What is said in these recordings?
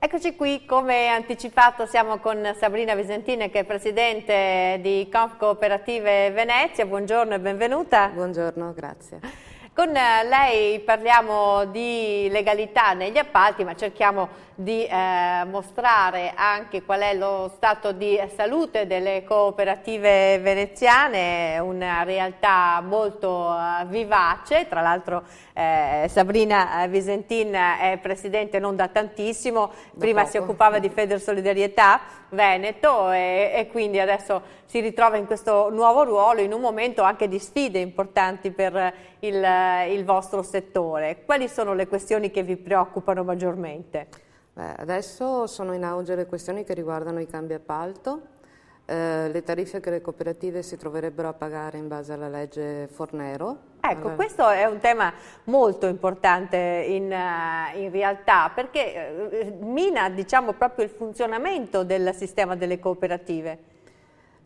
Eccoci qui, come anticipato siamo con Sabrina Visentine che è Presidente di Conf Cooperative Venezia, buongiorno e benvenuta. Buongiorno, grazie. Con lei parliamo di legalità negli appalti ma cerchiamo di eh, mostrare anche qual è lo stato di salute delle cooperative veneziane, una realtà molto eh, vivace, tra l'altro eh, Sabrina eh, Visentin eh, è presidente non da tantissimo, da prima poco. si occupava di Feder Solidarietà Veneto e, e quindi adesso si ritrova in questo nuovo ruolo in un momento anche di sfide importanti per eh, il, il vostro settore. Quali sono le questioni che vi preoccupano maggiormente? Beh, adesso sono in auge le questioni che riguardano i cambi appalto, eh, le tariffe che le cooperative si troverebbero a pagare in base alla legge Fornero. Ecco, questo è un tema molto importante in, eh, in realtà perché eh, mina diciamo, proprio il funzionamento del sistema delle cooperative.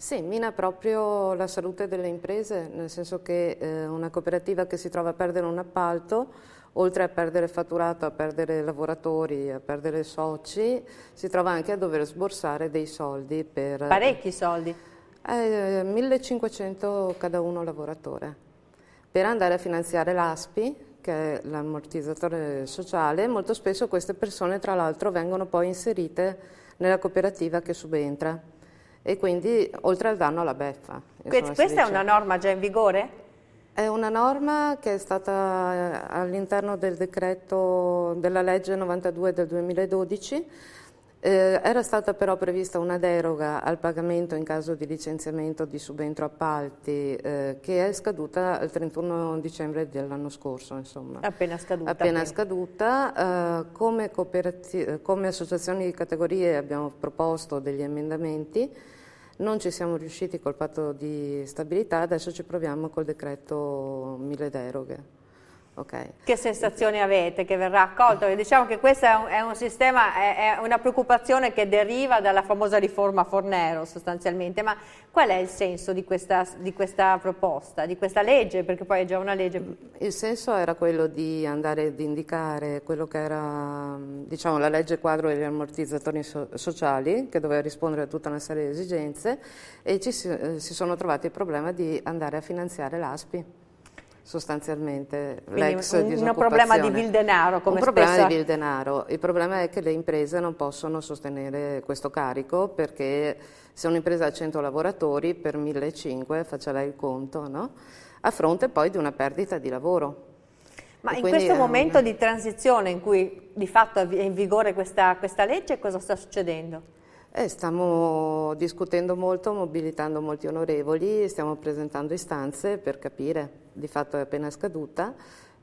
Sì, mina proprio la salute delle imprese, nel senso che eh, una cooperativa che si trova a perdere un appalto, oltre a perdere fatturato, a perdere lavoratori, a perdere soci, si trova anche a dover sborsare dei soldi per... Parecchi soldi? Eh, 1500 cada uno lavoratore. Per andare a finanziare l'ASPI, che è l'ammortizzatore sociale, molto spesso queste persone tra l'altro vengono poi inserite nella cooperativa che subentra e quindi oltre al danno alla beffa. Insomma, questa è una norma già in vigore? È una norma che è stata eh, all'interno del decreto della legge 92 del 2012. Eh, era stata però prevista una deroga al pagamento in caso di licenziamento di subentro appalti eh, che è scaduta il 31 dicembre dell'anno scorso. Insomma. Appena scaduta. Appena scaduta eh, come, come associazioni di categorie abbiamo proposto degli emendamenti non ci siamo riusciti col patto di stabilità, adesso ci proviamo col decreto mille deroghe. Okay. Che sensazione avete che verrà accolto? Diciamo che questo è un, è un sistema, è, è, una preoccupazione che deriva dalla famosa riforma Fornero sostanzialmente, ma qual è il senso di questa, di questa proposta, di questa legge? Perché poi è già una legge. Il senso era quello di andare ad indicare quello che era diciamo, la legge quadro degli ammortizzatori so sociali, che doveva rispondere a tutta una serie di esigenze, e ci si, eh, si sono trovati il problema di andare a finanziare l'ASPI sostanzialmente l'ex un, un problema di vil denaro come un problema di vil denaro il problema è che le imprese non possono sostenere questo carico perché se un'impresa ha 100 lavoratori per 1.500 faccia lei il conto no? a fronte poi di una perdita di lavoro ma e in questo momento di transizione in cui di fatto è in vigore questa, questa legge cosa sta succedendo? Eh, stiamo discutendo molto, mobilitando molti onorevoli, stiamo presentando istanze per capire, di fatto è appena scaduta,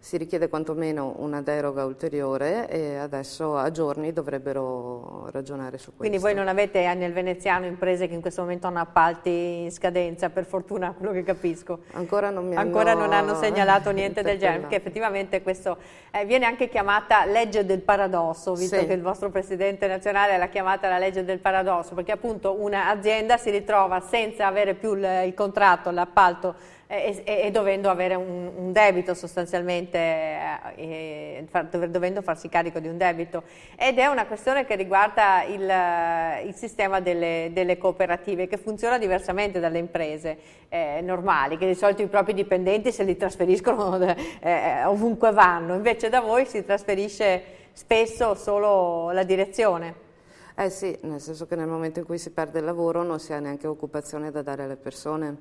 si richiede quantomeno una deroga ulteriore e adesso a giorni dovrebbero ragionare su questo. Quindi voi non avete nel veneziano imprese che in questo momento hanno appalti in scadenza, per fortuna quello che capisco. Ancora non, mi hanno... Non hanno segnalato niente del genere, perché effettivamente questo eh, viene anche chiamata legge del paradosso, visto sì. che il vostro presidente nazionale l'ha chiamata la legge del paradosso, perché appunto un'azienda si ritrova senza avere più il, il contratto, l'appalto e, e dovendo avere un, un debito sostanzialmente, eh, e, dovendo farsi carico di un debito. Ed è una questione che riguarda il, il sistema delle, delle, cooperative, che funziona diversamente dalle imprese eh, normali, che di solito i propri dipendenti se li trasferiscono eh, eh, ovunque vanno, invece da voi si trasferisce spesso solo la direzione. Eh sì, nel senso che nel momento in cui si perde il lavoro non si ha neanche occupazione da dare alle persone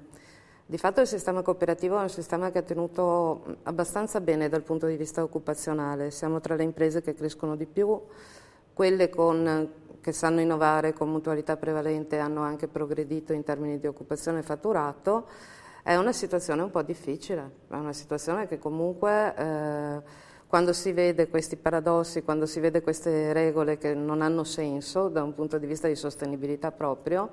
di fatto il sistema cooperativo è un sistema che ha tenuto abbastanza bene dal punto di vista occupazionale, siamo tra le imprese che crescono di più, quelle con, che sanno innovare con mutualità prevalente hanno anche progredito in termini di occupazione e fatturato, è una situazione un po' difficile, è una situazione che comunque... Eh, quando si vede questi paradossi, quando si vede queste regole che non hanno senso da un punto di vista di sostenibilità proprio,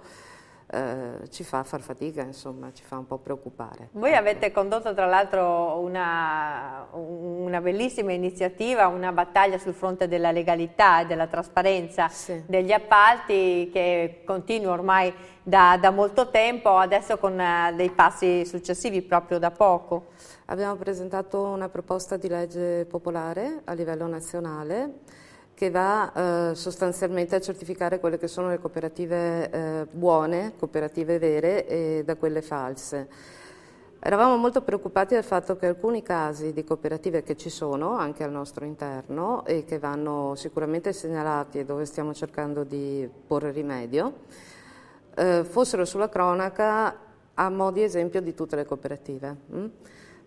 eh, ci fa far fatica, insomma, ci fa un po' preoccupare. Voi avete condotto tra l'altro una, una, bellissima iniziativa, una battaglia sul fronte della legalità e della trasparenza sì. degli appalti che continua ormai da, da, molto tempo, adesso con eh, dei passi successivi proprio da poco. Abbiamo presentato una proposta di legge popolare a livello nazionale che va eh, sostanzialmente a certificare quelle che sono le cooperative eh, buone, cooperative vere e da quelle false. Eravamo molto preoccupati dal fatto che alcuni casi di cooperative che ci sono anche al nostro interno e che vanno sicuramente segnalati e dove stiamo cercando di porre rimedio, eh, fossero sulla cronaca a mo' di esempio di tutte le cooperative. Mh? Mm?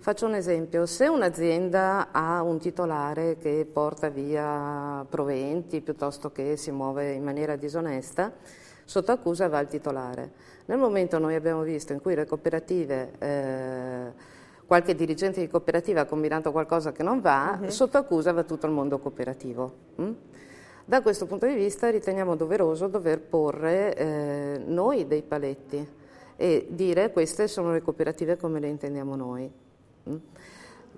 Faccio un esempio, se un'azienda ha un titolare che porta via proventi piuttosto che si muove in maniera disonesta, sotto accusa va il titolare. Nel momento noi abbiamo visto in cui le cooperative, eh, qualche dirigente di cooperativa ha combinato qualcosa che non va, uh-huh. sotto accusa va tutto il mondo cooperativo. Mm? Da questo punto di vista riteniamo doveroso dover porre eh, noi dei paletti e dire queste sono le cooperative come le intendiamo noi.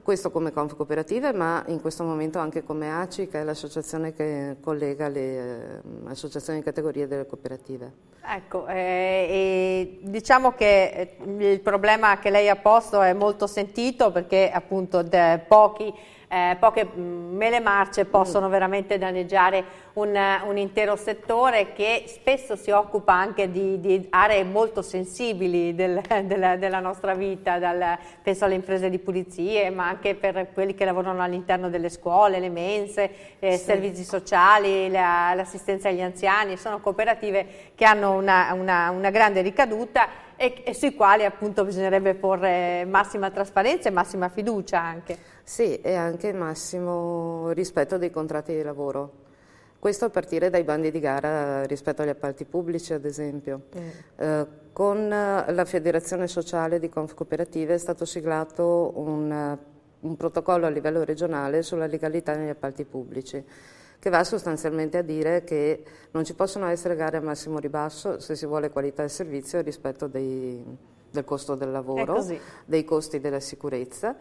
Questo come Conf Cooperative, ma in questo momento anche come ACI, che è l'associazione che collega le eh, associazioni di categoria delle cooperative. Ecco, eh, diciamo che eh, il problema che lei ha posto è molto sentito perché appunto pochi eh, poche mm, mele marce possono mm. veramente danneggiare un, eh, un, intero settore che spesso si occupa anche di, di aree molto sensibili del, della, della, nostra vita, dal, penso alle imprese di pulizie, ma anche per quelli che lavorano all'interno delle scuole, le mense, eh, sì. servizi sociali, l'assistenza agli anziani, sono cooperative che hanno una, una, una grande ricaduta e, e, sui quali appunto bisognerebbe porre massima trasparenza e massima fiducia anche. Sì, e anche massimo rispetto dei contratti di lavoro. Questo a partire dai bandi di gara rispetto agli appalti pubblici, ad esempio. Mm. Eh, con la Federazione Sociale di Conf Cooperative è stato siglato un, un protocollo a livello regionale sulla legalità negli appalti pubblici che va sostanzialmente a dire che non ci possono essere gare a massimo ribasso se si vuole qualità del servizio rispetto dei, del costo del lavoro, dei costi della sicurezza.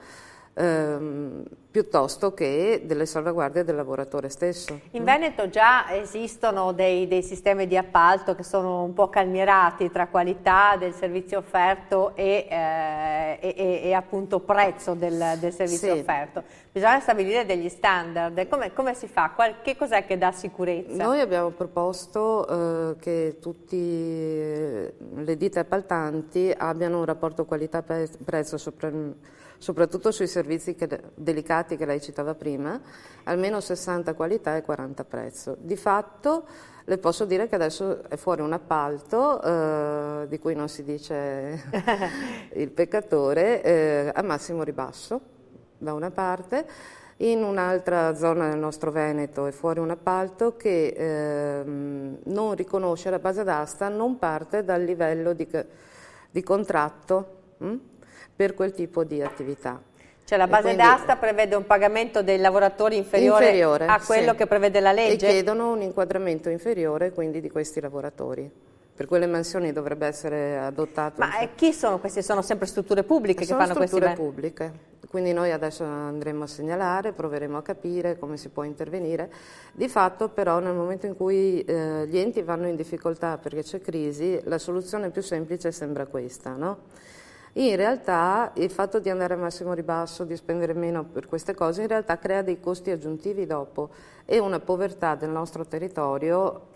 Ehm, piuttosto che delle salvaguardie del lavoratore stesso. In Veneto già esistono dei, dei, sistemi di appalto che sono un po' calmierati tra qualità del servizio offerto e, eh, e, e appunto prezzo del, del servizio sì. offerto. Bisogna stabilire degli standard, come, come si fa? Qual, che cos'è che dà sicurezza? Noi abbiamo proposto eh, che tutte eh, le ditte appaltanti abbiano un rapporto qualità-prezzo, soprattutto sui servizi che, delicati mercati che lei citava prima, almeno 60 qualità e 40 prezzo. Di fatto le posso dire che adesso è fuori un appalto eh, di cui non si dice il peccatore eh, a massimo ribasso da una parte. In un'altra zona del nostro Veneto è fuori un appalto che eh, non riconosce la base d'asta, non parte dal livello di, di contratto mh, mm, per quel tipo di attività. Cioè la base quindi, d'asta prevede un pagamento dei lavoratori inferiore, inferiore a quello sì. che prevede la legge? E chiedono un inquadramento inferiore quindi di questi lavoratori. Per quelle mansioni dovrebbe essere adottato. Ma un... Eh, chi sono queste? Sono sempre strutture pubbliche sono che fanno questi... Sono strutture pubbliche. Quindi noi adesso andremo a segnalare, proveremo a capire come si può intervenire. Di fatto però nel momento in cui eh, gli enti vanno in difficoltà perché c'è crisi, la soluzione più semplice sembra questa, no? In realtà il fatto di andare al massimo ribasso, di spendere meno per queste cose, in realtà crea dei costi aggiuntivi dopo e una povertà del nostro territorio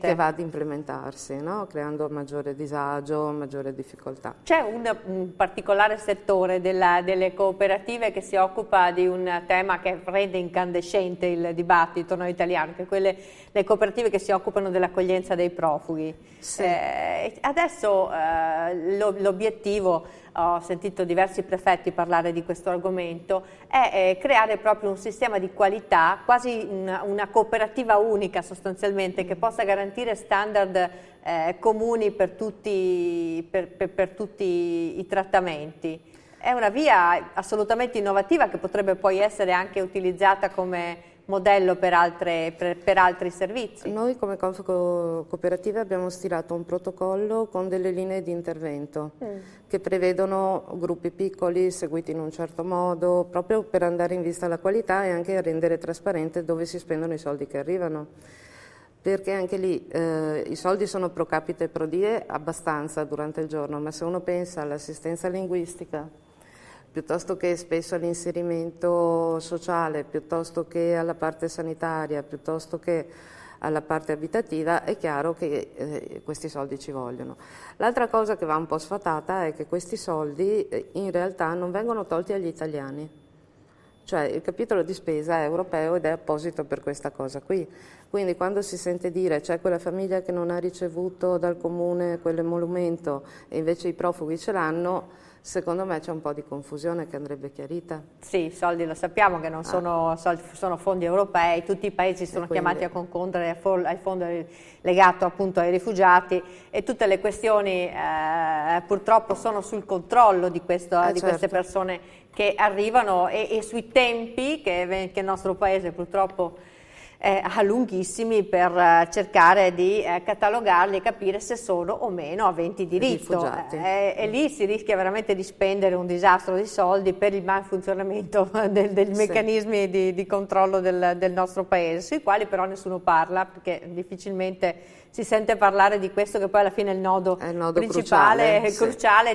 che va ad implementarsi, no? creando maggiore disagio, maggiore difficoltà. C'è un, un particolare settore della, delle cooperative che si occupa di un tema che rende incandescente il dibattito no, italiano, che quelle le cooperative che si occupano dell'accoglienza dei profughi. Sì. Eh, adesso eh, l'obiettivo ho sentito diversi prefetti parlare di questo argomento, è eh, creare proprio un sistema di qualità, quasi una cooperativa unica sostanzialmente, che possa garantire standard eh, comuni per tutti, per, per, per tutti i trattamenti. È una via assolutamente innovativa che potrebbe poi essere anche utilizzata come modello per, altre, per, per, altri servizi? Noi come Confco Cooperative abbiamo stilato un protocollo con delle linee di intervento mm. che prevedono gruppi piccoli seguiti in un certo modo proprio per andare in vista alla qualità e anche a rendere trasparente dove si spendono i soldi che arrivano perché anche lì eh, i soldi sono pro capite e pro die abbastanza durante il giorno, ma se uno pensa all'assistenza linguistica, piuttosto che spesso all'inserimento sociale, piuttosto che alla parte sanitaria, piuttosto che alla parte abitativa, è chiaro che eh, questi soldi ci vogliono. L'altra cosa che va un po' sfatata è che questi soldi eh, in realtà non vengono tolti agli italiani. Cioè il capitolo di spesa è europeo ed è apposito per questa cosa qui. Quindi quando si sente dire c'è cioè quella famiglia che non ha ricevuto dal comune quell'emolumento e invece i profughi ce l'hanno, Secondo me c'è un po' di confusione che andrebbe chiarita. Sì, i soldi lo sappiamo che non ah. sono, soldi, sono, fondi europei, tutti i paesi sono quindi... chiamati a concorrere al fondo legato appunto ai rifugiati e tutte le questioni eh, purtroppo sono sul controllo di, questo, eh, di certo. queste persone che arrivano e, e sui tempi che, che il nostro paese purtroppo eh, a lunghissimi per eh, cercare di eh, catalogarli e capire se sono o meno aventi diritto. Eh, eh, e lì si rischia veramente di spendere un disastro di soldi per il malfunzionamento del, dei meccanismi di, di, controllo del, del nostro paese, sui quali però nessuno parla perché difficilmente si sente parlare di questo che poi alla fine è il nodo, è il nodo principale e cruciale,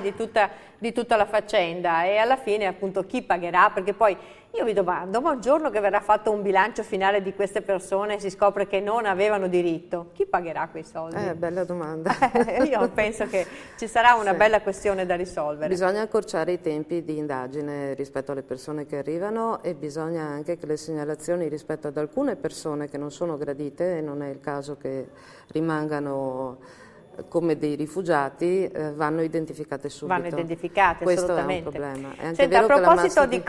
cruciale di, tutta, di tutta la faccenda e alla fine appunto chi pagherà perché poi io mi domando, ma un giorno che verrà fatto un bilancio finale di queste persone e si scopre che non avevano diritto, chi pagherà quei soldi? Eh, bella domanda. Io penso che ci sarà una sì. bella questione da risolvere. Bisogna accorciare i tempi di indagine rispetto alle persone che arrivano e bisogna anche che le segnalazioni rispetto ad alcune persone che non sono gradite, e non è il caso che rimangano come dei rifugiati eh, vanno identificate subito. Vanno identificate, Questo assolutamente. Questo è un problema. È Senta, a proposito, di... Di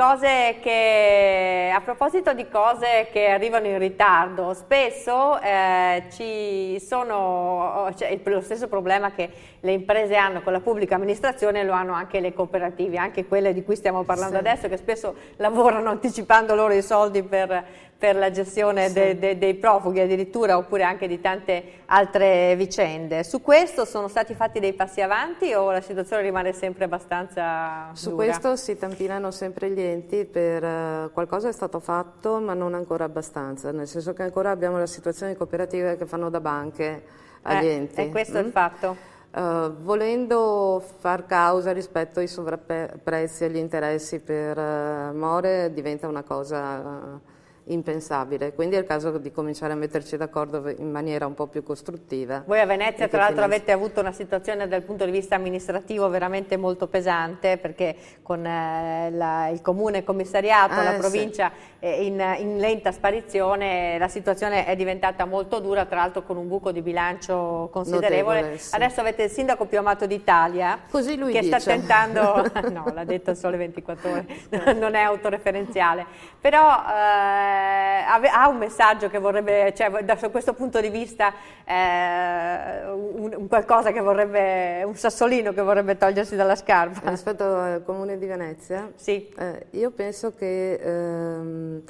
che, a proposito, di cose che, arrivano in ritardo, spesso eh, ci sono, cioè, lo stesso problema che le imprese hanno con la pubblica amministrazione lo hanno anche le cooperative, anche quelle di cui stiamo parlando sì. adesso che spesso lavorano anticipando loro i soldi per, per la gestione sì. de, de, dei profughi addirittura oppure anche di tante altre vicende. Su questo sono stati fatti dei passi avanti o la situazione rimane sempre abbastanza Su dura? questo si tampinano sempre gli enti per eh, qualcosa è stato fatto ma non ancora abbastanza, nel senso che ancora abbiamo la situazione di cooperative che fanno da banche agli eh, enti. E questo mm? è il fatto. Uh, volendo far causa rispetto ai sovrapprezzi e agli interessi per uh, More diventa una cosa eh, impensabile. Quindi è il caso di cominciare a metterci d'accordo in maniera un po' più costruttiva. Voi a Venezia tra l'altro avete avuto una situazione dal punto di vista amministrativo veramente molto pesante perché con eh, la, il comune commissariato, ah, la provincia sì. Eh, in, in, lenta sparizione, la situazione è diventata molto dura, tra l'altro con un buco di bilancio considerevole. Notevole, sì. Adesso avete il sindaco più amato d'Italia che dice. sta tentando, no l'ha detto solo 24 ore, non è autoreferenziale, però... Eh, eh, ha un messaggio che vorrebbe, cioè da questo punto di vista, eh, un, un, qualcosa che vorrebbe, un sassolino che vorrebbe togliersi dalla scarpa? Rispetto al Comune di Venezia? Sì. Eh, io penso che... Ehm,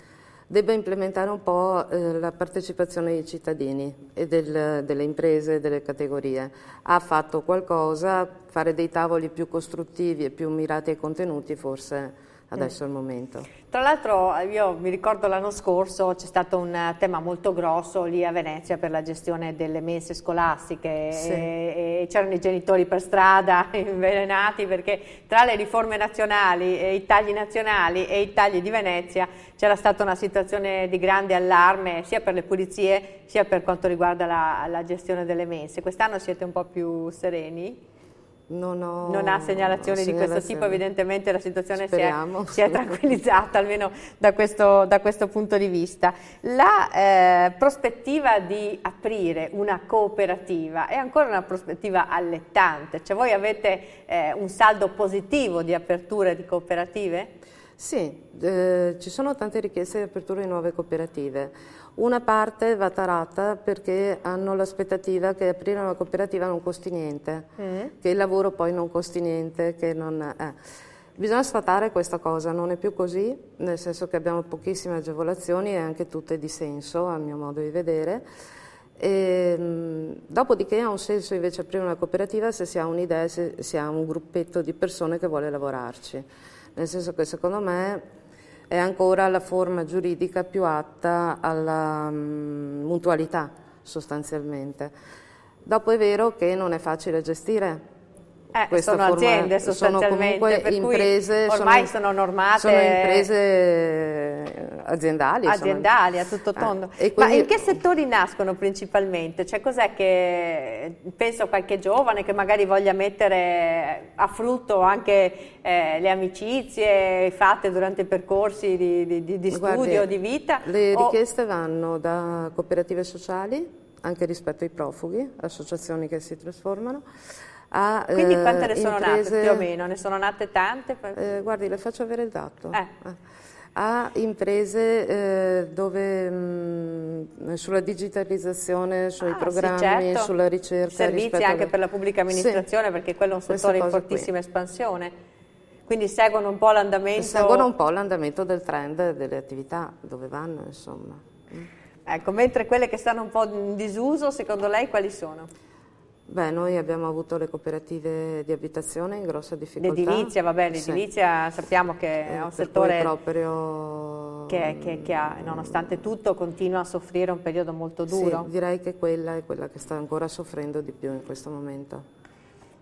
debba implementare un po' eh, la partecipazione dei cittadini e del, delle imprese e delle categorie. Ha fatto qualcosa, fare dei tavoli più costruttivi e più mirati ai contenuti forse adesso è il momento. Tra l'altro eh, io mi ricordo l'anno scorso c'è stato un eh, tema molto grosso lì a Venezia per la gestione delle messe scolastiche sì. e, e c'erano i genitori per strada invelenati perché tra le riforme nazionali e i tagli nazionali e i tagli di Venezia c'era stata una situazione di grande allarme sia per le pulizie sia per quanto riguarda la, la gestione delle messe. Quest'anno siete un po' più sereni? Non, ho, non, ha segnalazioni di questo tipo, evidentemente la situazione si è, si è, tranquillizzata almeno da questo, da questo, punto di vista. La eh, prospettiva di aprire una cooperativa è ancora una prospettiva allettante, cioè voi avete eh, un saldo positivo di aperture di cooperative? Sì, eh, ci sono tante richieste di apertura di nuove cooperative. Una parte va tarata perché hanno l'aspettativa che aprire una cooperativa non costi niente, mm. che il lavoro poi non costi niente, non, eh. Bisogna sfatare questa cosa, non è più così, nel senso che abbiamo pochissime agevolazioni e anche tutte di senso, a mio modo di vedere. E, ehm, dopodiché ha un senso invece aprire una cooperativa se si ha un'idea, se si ha un gruppetto di persone che vuole lavorarci. Nel senso che secondo me è ancora la forma giuridica più atta alla mm, mutualità sostanzialmente. Dopo è vero che non è facile gestire eh, sono forma, aziende sostanzialmente, sono imprese, ormai sono, sono, normate. Sono imprese aziendali. Eh, aziendali, insomma. a tutto ah, tondo. Eh, quindi, Ma in che settori nascono principalmente? Cioè cos'è che, penso qualche giovane che magari voglia mettere a frutto anche eh, le amicizie fatte durante i percorsi di, di, di studio, guardi, di vita? Le o... richieste vanno da cooperative sociali, anche rispetto ai profughi, associazioni che si trasformano, a Quindi eh, quante ne sono imprese, nate più o meno? Ne sono nate tante? Eh, guardi, le faccio avere il dato. Eh. A imprese eh, dove mh, mm, sulla digitalizzazione, sui ah, programmi, sì, certo. sulla ricerca. Servizi anche alle... per la pubblica amministrazione sì. perché quello è un settore in fortissima qui. espansione. Quindi seguono un po' l'andamento. Seguono un po' l'andamento del trend delle attività, dove vanno insomma. Ecco, mentre quelle che stanno un po' in disuso, secondo lei quali sono? Beh, noi abbiamo avuto le cooperative di abitazione in grossa difficoltà. L'edilizia, va bene, l'edilizia sì. sappiamo che è eh, un eh, settore proprio... che, che, che ha, nonostante tutto continua a soffrire un periodo molto duro. Sì, direi che quella è quella che sta ancora soffrendo di più in questo momento.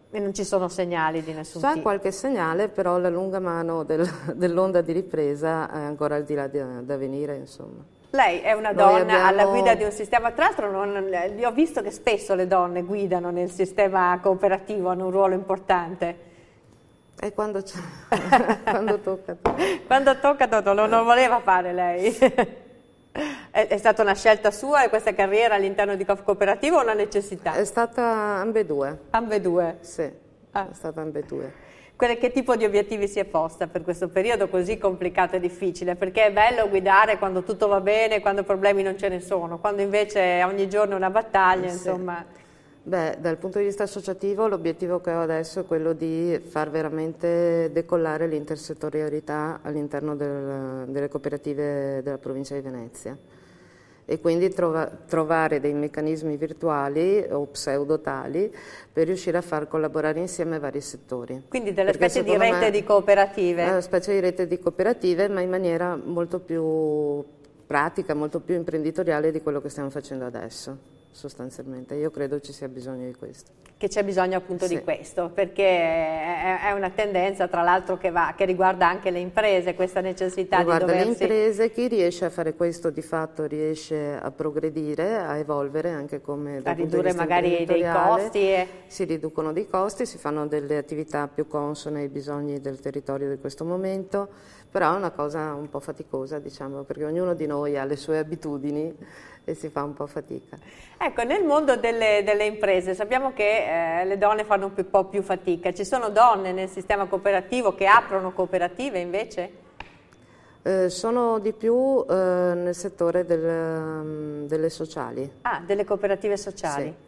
E non ci sono segnali di nessun tipo? C'è qualche segnale, però la lunga mano del, dell'onda di ripresa è ancora al di là da, da venire, insomma. Lei è una donna abbiamo... alla guida di un sistema, tra l'altro non, ho visto che spesso le donne guidano nel sistema cooperativo, hanno un ruolo importante. E quando, quando tocca. quando tocca Toto, non, lo voleva fare lei. è, è, stata una scelta sua e questa carriera all'interno di COF Cooperativo o una necessità? È stata ambedue. Ambedue? Sì, ah. è stata ambedue che tipo di obiettivi si è posta per questo periodo così complicato e difficile? Perché è bello guidare quando tutto va bene, quando problemi non ce ne sono, quando invece ogni giorno è una battaglia, sì. insomma... Beh, dal punto di vista associativo l'obiettivo che ho adesso è quello di far veramente decollare l'intersettorialità all'interno del, delle cooperative della provincia di Venezia e quindi trova, trovare dei meccanismi virtuali o pseudotali per riuscire a far collaborare insieme vari settori. Quindi delle specie di rete di cooperative? Una eh, specie di rete di cooperative ma in maniera molto più pratica, molto più imprenditoriale di quello che stiamo facendo adesso sostanzialmente. Io credo ci sia bisogno di questo. Che c'è bisogno appunto sì. di questo, perché è una tendenza tra l'altro che, va, che riguarda anche le imprese, questa necessità riguarda di doversi... Riguarda le imprese, chi riesce a fare questo di fatto riesce a progredire, a evolvere anche come... A ridurre magari dei costi. E... Si riducono dei costi, si fanno delle attività più consone ai bisogni del territorio di questo momento, però è una cosa un po' faticosa diciamo, perché ognuno di noi ha le sue abitudini e si fa un po' fatica. Ecco, nel mondo delle, delle imprese sappiamo che eh, le donne fanno un po' più fatica. Ci sono donne nel sistema cooperativo che aprono cooperative invece? Eh, sono di più eh, nel settore del, mm, delle sociali. Ah, delle cooperative sociali. Sì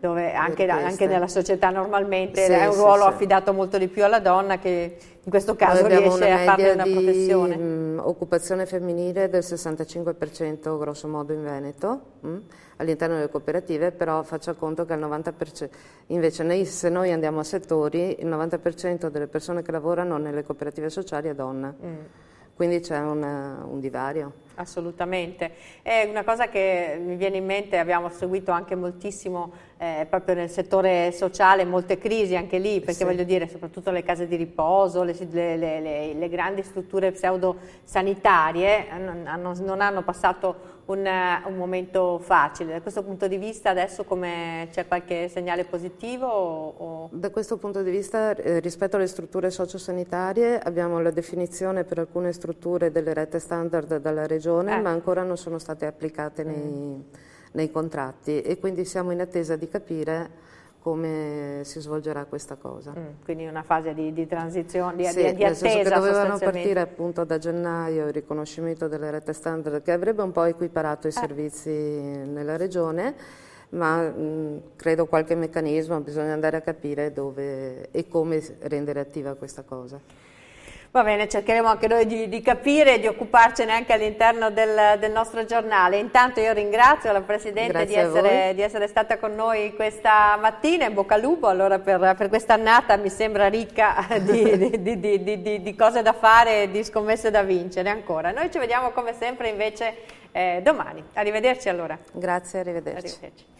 dove anche, anche, nella società normalmente sì, è un ruolo sì, affidato molto di più alla donna che in questo caso riesce a farne una professione. Mh, mm, occupazione femminile del 65% grosso modo in Veneto, mh, mm, all'interno delle cooperative, però faccia conto che il 90%, invece noi, se noi andiamo a settori, il 90% delle persone che lavorano nelle cooperative sociali è donna, mm. quindi c'è un, un divario. Assolutamente, è una cosa che mi viene in mente, abbiamo seguito anche moltissimo eh, proprio nel settore sociale, molte crisi anche lì, perché sì. voglio dire soprattutto le case di riposo, le, le, le, le grandi strutture pseudo sanitarie eh, non hanno passato un, eh, un, momento facile. Da questo punto di vista adesso c'è qualche segnale positivo? O... Da questo punto di vista eh, rispetto alle strutture sociosanitarie abbiamo la definizione per alcune strutture delle rette standard dalla regione eh. ma ancora non sono state applicate mm. nei, mm. nei, contratti e quindi siamo in attesa di capire come si svolgerà questa cosa. Mm, quindi una fase di, di transizione, di, sì, di, di attesa nel che dovevano partire appunto da gennaio il riconoscimento delle rette standard che avrebbe un po' equiparato i eh. servizi eh. nella regione, ma mh, mm, credo qualche meccanismo, bisogna andare a capire dove e come rendere attiva questa cosa. Va bene, cercheremo anche noi di, di capire e di occuparcene anche all'interno del, del, nostro giornale. Intanto io ringrazio la Presidente di essere, di essere, stata con noi questa mattina, in bocca al lupo allora per, per quest'annata mi sembra ricca di, di, di cose da fare e di scommesse da vincere ancora. Noi ci vediamo come sempre invece eh, domani. Arrivederci allora. Grazie, arrivederci. arrivederci.